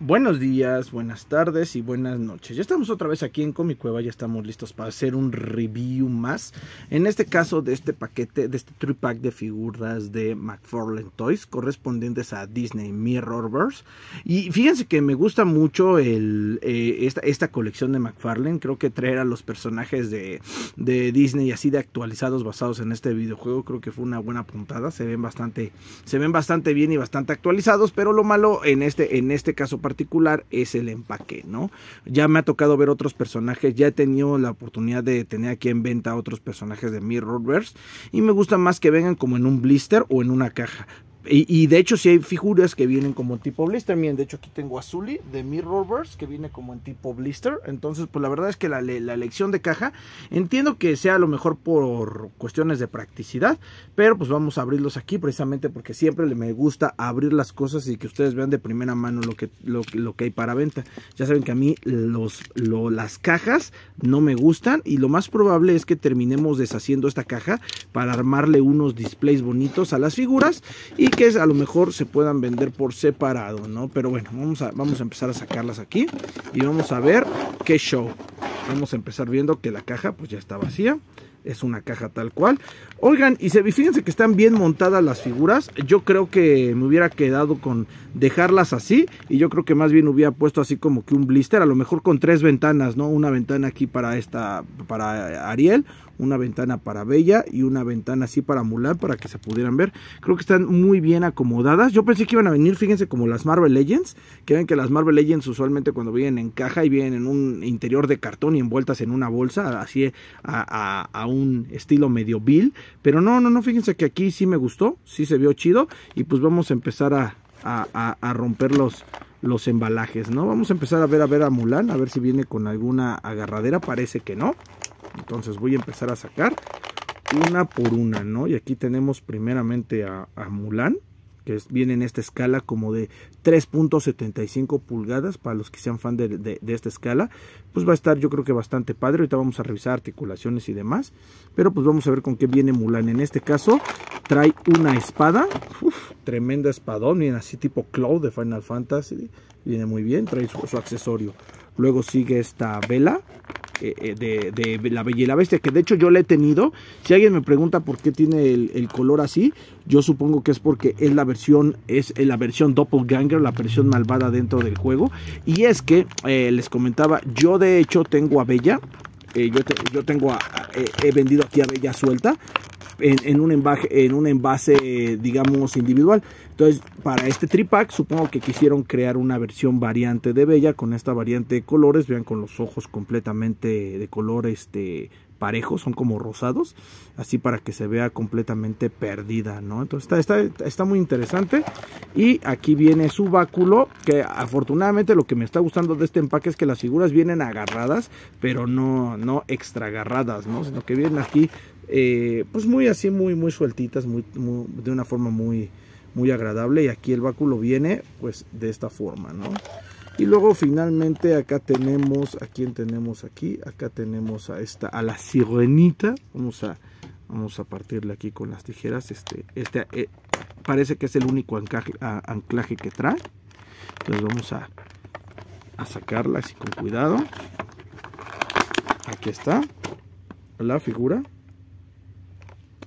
Buenos días, buenas tardes y buenas noches. Ya estamos otra vez aquí en Comic Cueva, ya estamos listos para hacer un review más. En este caso de este paquete, de este pack de figuras de McFarlane Toys correspondientes a Disney Mirrorverse. Y fíjense que me gusta mucho eh, esta, colección de McFarlane. Creo que traer a los personajes de, de Disney así de actualizados basados en este videojuego creo que fue una buena puntada. Se ven bastante, se ven bastante bien y bastante actualizados, pero lo malo en este, en este caso particular es el empaque, ¿no? Ya me ha tocado ver otros personajes, ya he tenido la oportunidad de tener aquí en venta otros personajes de Mirrorverse y me gusta más que vengan como en un blister o en una caja, y, de hecho, si hay figuras que vienen como en tipo blister. Miren, de hecho, aquí tengo a Zully de Mirrorverse que viene como en tipo blister. Entonces, pues la verdad es que la, elección de caja entiendo que sea a lo mejor por cuestiones de practicidad, pero pues vamos a abrirlos aquí precisamente porque siempre le me gusta abrir las cosas y que ustedes vean de primera mano lo que, lo, lo que hay para venta. Ya saben que a mí los, las cajas no me gustan y lo más probable es que terminemos deshaciendo esta caja para armarle unos displays bonitos a las figuras y es a lo mejor se puedan vender por separado, ¿no? Pero bueno, vamos a, vamos a empezar a sacarlas aquí y vamos a ver qué show. Vamos a empezar viendo que la caja pues ya está vacía. Es una caja tal cual. Oigan, y se, fíjense que están bien montadas las figuras. Yo creo que me hubiera quedado con dejarlas así. Y yo creo que más bien hubiera puesto así como que un blister. A lo mejor con tres ventanas, ¿no? Una ventana aquí para esta, para Ariel una ventana para Bella y una ventana así para Mulan para que se pudieran ver. Creo que están muy bien acomodadas. Yo pensé que iban a venir, fíjense, como las Marvel Legends, que ven que las Marvel Legends usualmente cuando vienen en caja y vienen en un interior de cartón y envueltas en una bolsa, así a, un estilo medio vil. Pero no, no, no, fíjense que aquí sí me gustó, sí se vio chido y pues vamos a empezar a, a romper los, los embalajes, ¿no? Vamos a empezar a ver a ver a Mulan, a ver si viene con alguna agarradera, parece que no. Entonces voy a empezar a sacar una por una, ¿no? Y aquí tenemos primeramente a, Mulan, que viene en esta escala como de 3.75 pulgadas, para los que sean fan de, esta escala, pues va a estar yo creo que bastante padre, ahorita vamos a revisar articulaciones y demás, pero pues vamos a ver con qué viene Mulan, en este caso trae una espada, tremenda espadón, viene así tipo Cloud de Final Fantasy, viene muy bien, trae su accesorio, Luego sigue esta vela eh, eh, de, La Bella y la Bestia, que de hecho yo la he tenido. Si alguien me pregunta por qué tiene el, color así, yo supongo que es porque es la versión, es la versión doppelganger, la versión malvada dentro del juego. Y es que, eh, les comentaba, yo de hecho tengo a Bella. yo, tengo he vendido aquí a Bella suelta en, un envase, digamos, individual. Entonces, para este tripack, supongo que quisieron crear una versión variante de Bella con esta variante de colores. Vean con los ojos completamente de color este parejos, son como rosados, así para que se vea completamente perdida, ¿no? Entonces está, está, muy interesante. Y aquí viene su báculo, que afortunadamente lo que me está gustando de este empaque es que las figuras vienen agarradas, pero no, no extra agarradas, ¿no? Sino que vienen aquí eh, pues muy así, muy, muy sueltitas, muy, de una forma muy, muy agradable. Y aquí el báculo viene pues de esta forma, ¿no? Y luego finalmente acá tenemos, ¿a tenemos aquí? Acá tenemos a esta, a la sirenita. Vamos a, vamos a partirle aquí con las tijeras. Este, este eh, parece que es el único anclaje, que trae. Entonces vamos a, a sacarla así con cuidado. Aquí está la figura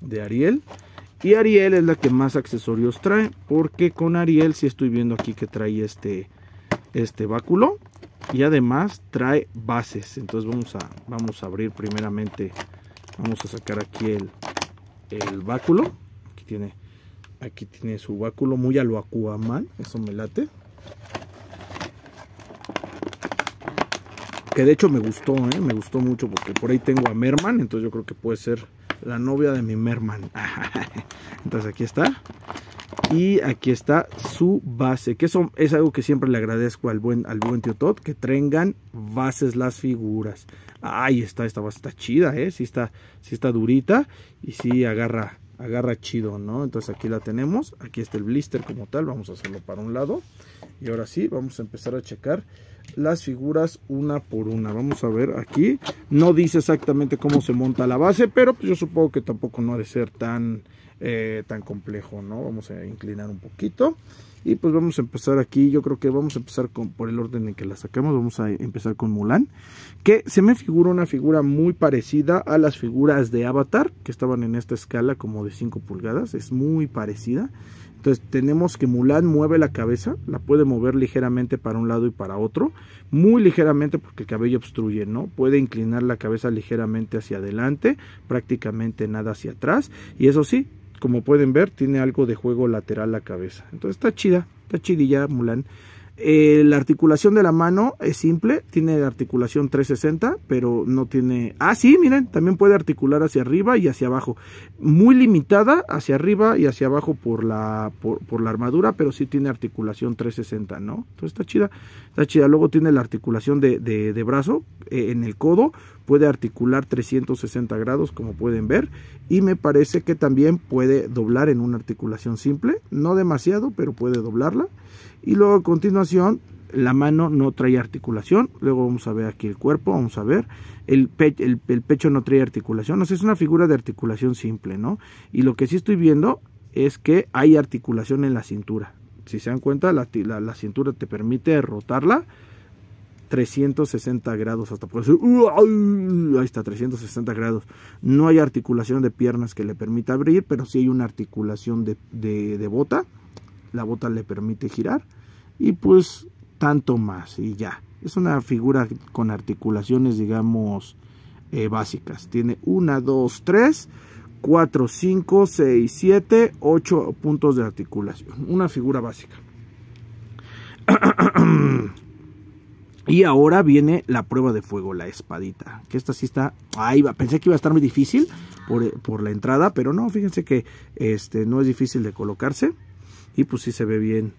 de Ariel. Y Ariel es la que más accesorios trae. Porque con Ariel si estoy viendo aquí que trae este, este báculo. Y además trae bases. Entonces vamos a, vamos a abrir primeramente. Vamos a sacar aquí el, el báculo. Aquí tiene, aquí tiene su báculo muy a lo Eso me late. Que de hecho me gustó, ¿eh? me gustó mucho porque por ahí tengo a Merman. Entonces yo creo que puede ser la novia de mi merman. Entonces aquí está. Y aquí está su base, que eso es algo que siempre le agradezco al buen, al buen tío Todd, que tengan bases las figuras. Ahí está, esta base está chida, ¿eh? Sí está, sí está durita y si agarra, agarra chido, ¿no? Entonces aquí la tenemos, aquí está el blister como tal, vamos a hacerlo para un lado. Y ahora sí, vamos a empezar a checar las figuras una por una. Vamos a ver aquí, no dice exactamente cómo se monta la base, pero pues yo supongo que tampoco no ha de ser tan eh, tan complejo, ¿no? Vamos a inclinar un poquito. Y pues vamos a empezar aquí, yo creo que vamos a empezar por el orden en que la sacamos, vamos a empezar con Mulan, que se me figura una figura muy parecida a las figuras de Avatar, que estaban en esta escala como de 5 pulgadas, es muy parecida. Entonces tenemos que Mulan mueve la cabeza, la puede mover ligeramente para un lado y para otro, muy ligeramente porque el cabello obstruye, ¿no? Puede inclinar la cabeza ligeramente hacia adelante, prácticamente nada hacia atrás, y eso sí, como pueden ver, tiene algo de juego lateral la cabeza. Entonces está chida, está chidilla Mulan. Eh, la articulación de la mano es simple, tiene articulación 360, pero no tiene... Ah, sí, miren, también puede articular hacia arriba y hacia abajo. Muy limitada hacia arriba y hacia abajo por la, por, la armadura, pero sí tiene articulación 360, ¿no? Entonces está chida, está chida. Luego tiene la articulación de, de, brazo eh, en el codo, puede articular 360 grados como pueden ver y me parece que también puede doblar en una articulación simple, no demasiado, pero puede doblarla y luego a continuación, la mano no trae articulación. Luego vamos a ver aquí el cuerpo, vamos a ver. El, el, pecho no trae articulación. O sea, es una figura de articulación simple, ¿no? Y lo que sí estoy viendo es que hay articulación en la cintura. Si se dan cuenta, la, cintura te permite rotarla 360 grados hasta por eso, ¡uh! ahí está 360 grados no hay articulación de piernas que le permita abrir pero sí hay una articulación de bota la bota le permite girar y pues tanto más y ya. Es una figura con articulaciones, digamos, eh, básicas. Tiene 1, 2, 3, 4, 5, 6, 7, 8 puntos de articulación. Una figura básica. y ahora viene la prueba de fuego, la espadita. Que esta sí está... Ahí va. Pensé que iba a estar muy difícil por, eh, la entrada, pero no, fíjense que este, no es difícil de colocarse. Y pues sí se ve bien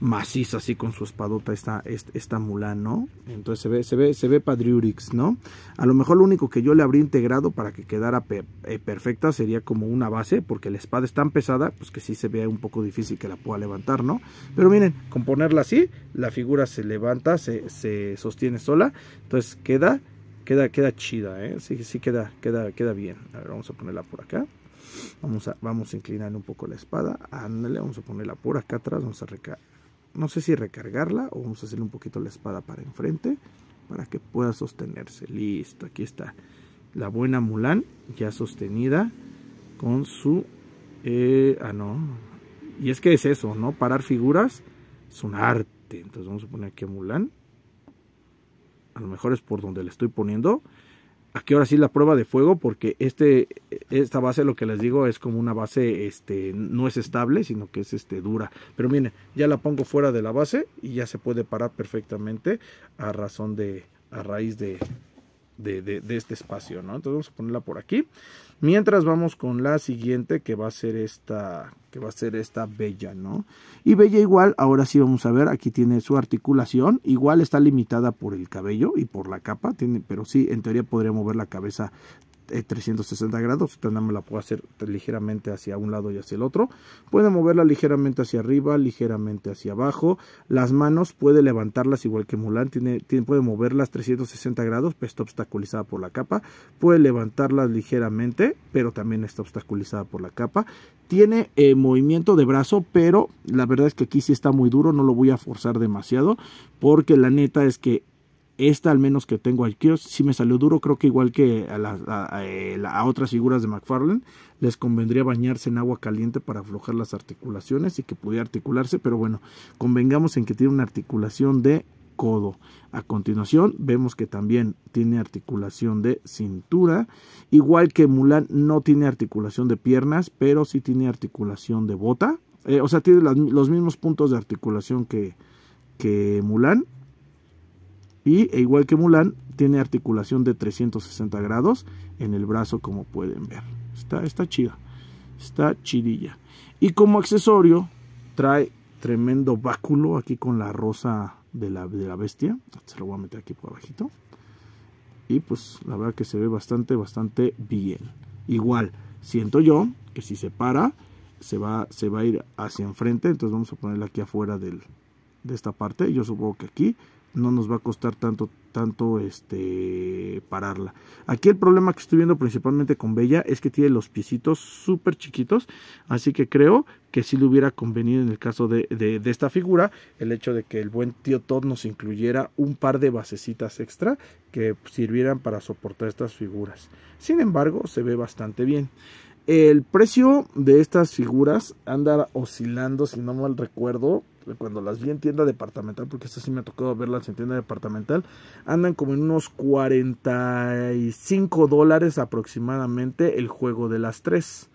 maciza así con su espadota esta, esta, ¿no? Entonces se ve, se ve, se ve Padriurix, ¿no? A lo mejor lo único que yo le habría integrado para que quedara eh, perfecta sería como una base, porque la espada es tan pesada, pues que sí se ve un poco difícil que la pueda levantar, ¿no? Pero miren, con ponerla así, la figura se levanta, se, se sostiene sola, entonces queda, queda, queda chida, ¿eh? Sí, sí queda, queda, queda bien. vamos a ponerla por acá. Vamos a, vamos a inclinar un poco la espada. Ándale, vamos a ponerla por acá atrás. Vamos a recargar. No sé si recargarla o vamos a hacerle un poquito la espada para enfrente. Para que pueda sostenerse. Listo, aquí está. La buena Mulan ya sostenida con su... Eh, ah, no. Y es que es eso, ¿no? Parar figuras es un arte. Entonces vamos a poner aquí Mulan. A lo mejor es por donde le estoy poniendo aquí ahora sí la prueba de fuego porque este, esta base lo que les digo es como una base este no es estable sino que es este dura pero miren ya la pongo fuera de la base y ya se puede parar perfectamente a razón de a raíz de de, este espacio, ¿no? Entonces vamos a ponerla por aquí. Mientras vamos con la siguiente que va a ser esta, que va a ser esta Bella, ¿no? Y Bella igual, ahora sí vamos a ver, aquí tiene su articulación, igual está limitada por el cabello y por la capa, tiene, pero sí, en teoría podría mover la cabeza 360 eh, grados, también me la puedo hacer ligeramente hacia un lado y hacia el otro. Puede moverla ligeramente hacia arriba, ligeramente hacia abajo. Las manos puede levantarlas igual que Mulan, tiene, tiene, puede moverlas 360 grados, pero pues está obstaculizada por la capa. Puede levantarlas ligeramente, pero también está obstaculizada por la capa. Tiene eh, movimiento de brazo, pero la verdad es que aquí sí está muy duro, no lo voy a forzar demasiado, porque la neta es que esta, al menos que tengo aquí, sí me salió duro. Creo que igual que eh, a, otras figuras de McFarlane, les convendría bañarse en agua caliente para aflojar las articulaciones y que pudiera articularse. Pero bueno, convengamos en que tiene una articulación de codo. A continuación vemos que también tiene articulación de cintura, igual que Mulan no tiene articulación de piernas, pero sí tiene articulación de bota. Eh, o sea, tiene los mismos puntos de articulación que, que Mulan, y e igual que Mulan, tiene articulación de 360 grados en el brazo, como pueden ver. Está, está chida. Está chidilla. Y como accesorio, trae tremendo báculo aquí con la rosa de la, bestia. Se lo voy a meter aquí por abajito. Y pues la verdad que se ve bastante, bastante bien. Igual, siento yo que si se para, se va, se va a ir hacia enfrente. Entonces vamos a ponerla aquí afuera de esta parte. Yo supongo que aquí no nos va a costar tanto tanto este pararla aquí el problema que estoy viendo principalmente con Bella es que tiene los piecitos súper chiquitos así que creo que si le hubiera convenido en el caso de, de, de, esta figura el hecho de que el buen tío Todd nos incluyera un par de basecitas extra que sirvieran para soportar estas figuras sin embargo se ve bastante bien el precio de estas figuras anda oscilando si no mal recuerdo cuando las vi en tienda departamental, porque esta sí me ha tocado verlas en tienda departamental, andan como en unos 45 dólares aproximadamente el juego de las tres.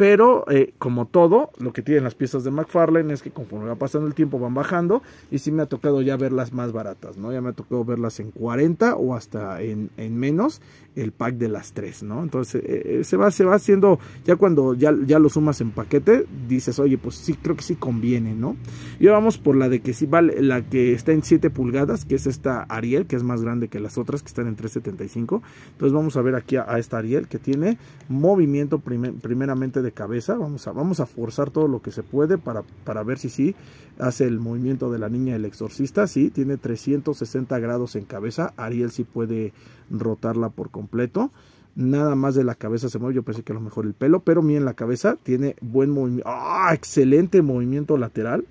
Pero eh, como todo, lo que tienen las piezas de McFarlane es que conforme va pasando el tiempo van bajando. Y sí me ha tocado ya verlas más baratas, ¿no? Ya me ha tocado verlas en 40 o hasta en, menos el pack de las 3 ¿no? Entonces eh, eh, se, va, se va haciendo, ya cuando ya, ya lo sumas en paquete, dices, oye, pues sí, creo que sí conviene, ¿no? Y vamos por la de que sí vale, la que está en 7 pulgadas, que es esta Ariel, que es más grande que las otras que están en 375. Entonces vamos a ver aquí a, esta Ariel que tiene movimiento primeramente de cabeza, vamos a, vamos a forzar todo lo que se puede para, para ver si sí hace el movimiento de la niña el exorcista, Si, tiene 360 grados en cabeza, Ariel si puede rotarla por completo, nada más de la cabeza se mueve, yo pensé que a lo mejor el pelo, pero miren la cabeza, tiene buen movimiento, ¡Ah! excelente movimiento lateral,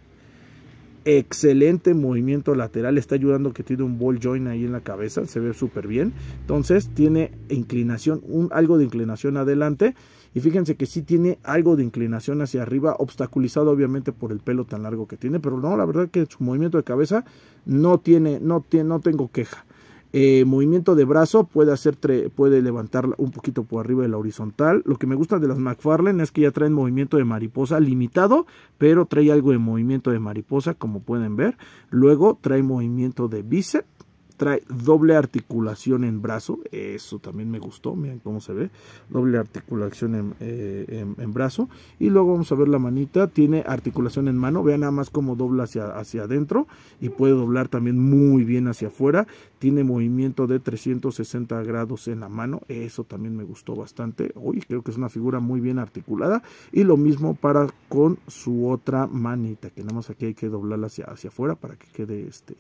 excelente movimiento lateral, está ayudando que tiene un ball joint ahí en la cabeza, se ve súper bien, entonces tiene inclinación, un, algo de inclinación adelante, y fíjense que sí tiene algo de inclinación hacia arriba, obstaculizado obviamente por el pelo tan largo que tiene, pero no, la verdad que su movimiento de cabeza no tiene, no tiene, no tengo queja. Eh, movimiento de brazo puede hacer puede levantar un poquito por arriba de la horizontal lo que me gusta de las McFarlane es que ya traen movimiento de mariposa limitado pero trae algo de movimiento de mariposa como pueden ver luego trae movimiento de bíceps trae doble articulación en brazo, eso también me gustó, miren cómo se ve, doble articulación en, eh, brazo, y luego vamos a ver la manita, tiene articulación en mano, vean nada más cómo dobla hacia, hacia adentro, y puede doblar también muy bien hacia afuera, tiene movimiento de 360 grados en la mano, eso también me gustó bastante, hoy creo que es una figura muy bien articulada, y lo mismo para con su otra manita, que nada más aquí hay que doblarla hacia, hacia afuera para que quede este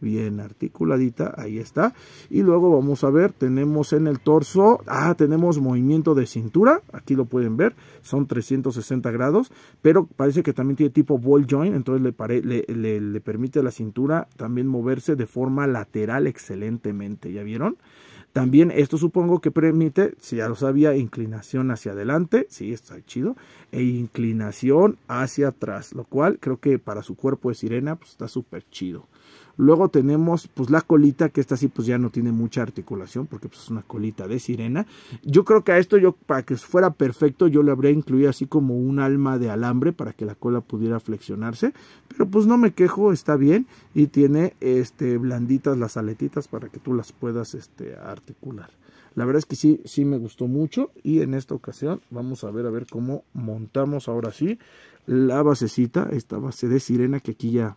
bien articuladita, ahí está. Y luego vamos a ver, tenemos en el torso, ah, tenemos movimiento de cintura, aquí lo pueden ver, son 360 grados, pero parece que también tiene tipo ball joint, entonces le, permite a la cintura también moverse de forma lateral excelentemente, ¿ya vieron? También esto supongo que permite, si ya lo sabía, inclinación hacia adelante, sí, está chido, e inclinación hacia atrás, lo cual creo que para su cuerpo de sirena pues, está súper chido. Luego tenemos pues la colita, que esta sí pues ya no tiene mucha articulación porque pues, es una colita de sirena. Yo creo que a esto yo para que fuera perfecto yo le habría incluido así como un alma de alambre para que la cola pudiera flexionarse, pero pues no me quejo, está bien y tiene este blanditas las aletitas para que tú las puedas este articular. La verdad es que sí, sí me gustó mucho y en esta ocasión vamos a ver a ver cómo montamos ahora sí la basecita, esta base de sirena que aquí ya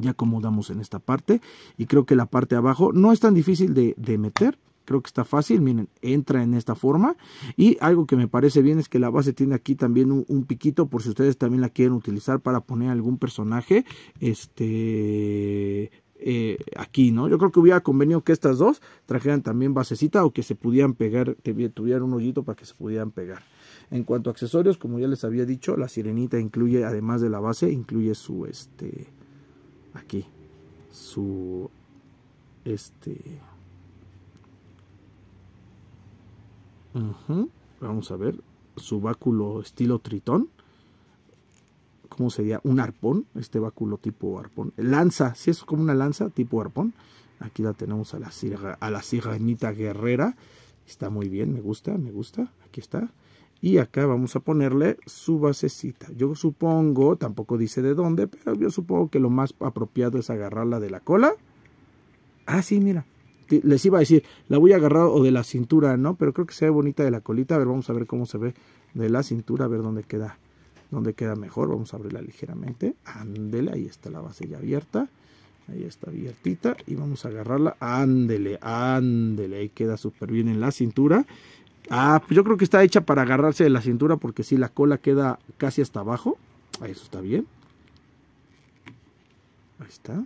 ya acomodamos en esta parte y creo que la parte de abajo no es tan difícil de, meter creo que está fácil miren entra en esta forma y algo que me parece bien es que la base tiene aquí también un, piquito por si ustedes también la quieren utilizar para poner algún personaje este eh, aquí, ¿no? Yo creo que hubiera convenido que estas dos trajeran también basecita o que se pudieran pegar, que tuvieran un hoyito para que se pudieran pegar. En cuanto a accesorios, como ya les había dicho, la sirenita incluye, además de la base, incluye su, este, aquí su este vamos a ver su báculo estilo tritón ¿Cómo sería? Un arpón, este báculo tipo arpón. Lanza, si es como una lanza tipo arpón. Aquí la tenemos a la, a la guerrera. Está muy bien, me gusta, me gusta. Aquí está y acá vamos a ponerle su basecita. Yo supongo, tampoco dice de dónde, pero yo supongo que lo más apropiado es agarrarla de la cola. Ah, sí, mira. Les iba a decir, la voy a agarrar o de la cintura, ¿no? Pero creo que se ve bonita de la colita. A ver, vamos a ver cómo se ve de la cintura, a ver dónde queda, dónde queda mejor. Vamos a abrirla ligeramente. Ándele, ahí está la base ya abierta. Ahí está abiertita y vamos a agarrarla. Ándele, ándele. Ahí queda súper bien en la cintura. Ah, pues yo creo que está hecha para agarrarse de la cintura porque si la cola queda casi hasta abajo. Ahí eso está bien. Ahí está.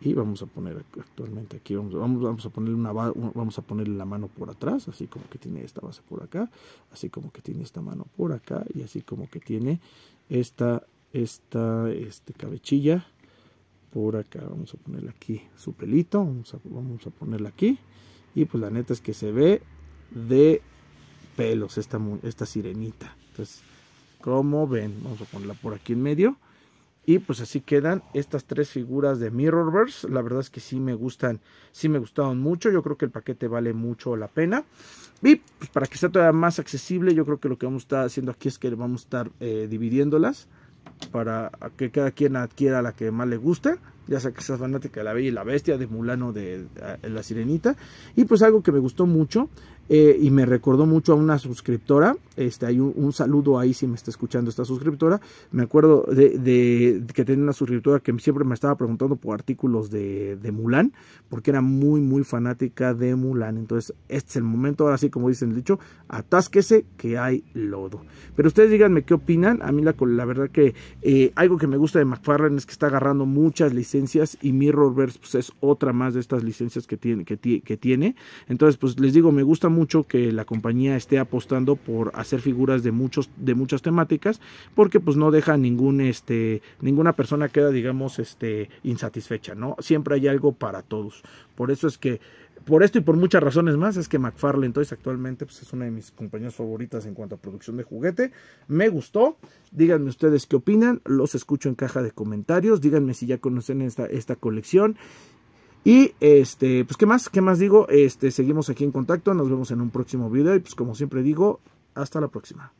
Y vamos a poner actualmente aquí, vamos, vamos, a poner una vamos a ponerle la mano por atrás, así como que tiene esta base por acá, así como que tiene esta mano por acá, y así como que tiene esta, esta, este, cabechilla por acá. Vamos a ponerle aquí su pelito, vamos a, vamos a ponerla aquí. Y pues la neta es que se ve de pelos esta, esta sirenita. Entonces, como ven, vamos a ponerla por aquí en medio. Y pues así quedan estas tres figuras de Mirrorverse. La verdad es que sí me gustan, sí me gustaron mucho. Yo creo que el paquete vale mucho la pena. Y pues para que sea todavía más accesible, yo creo que lo que vamos a estar haciendo aquí es que vamos a estar eh, dividiéndolas para que cada quien adquiera la que más le guste Ya sea que seas fanática de la Bella y la Bestia, de Mulano, de eh, la Sirenita. Y pues algo que me gustó mucho eh, y me recordó mucho a una suscriptora, este, hay un, saludo ahí si me está escuchando esta suscriptora, me acuerdo de, que tenía una suscriptora que siempre me estaba preguntando por artículos de, Mulan, porque era muy, muy fanática de Mulan, entonces este es el momento, ahora sí, como dicen el dicho, atásquese que hay lodo. Pero ustedes díganme qué opinan, a mí la, verdad que eh, algo que me gusta de McFarlane es que está agarrando muchas licencias y Mirrorverse pues, es otra más de estas licencias que tiene, que, que tiene, entonces pues les digo, me gusta mucho que la compañía esté apostando por hacer figuras de muchos de muchas temáticas porque pues no deja ningún este ninguna persona queda digamos este insatisfecha, ¿no? Siempre hay algo para todos. Por eso es que por esto y por muchas razones más es que McFarlane entonces actualmente pues, es una de mis compañías favoritas en cuanto a producción de juguete. Me gustó. Díganme ustedes qué opinan. Los escucho en caja de comentarios. Díganme si ya conocen esta, esta colección. Y este, pues qué más, qué más digo, este, seguimos aquí en contacto, nos vemos en un próximo video y pues como siempre digo, hasta la próxima.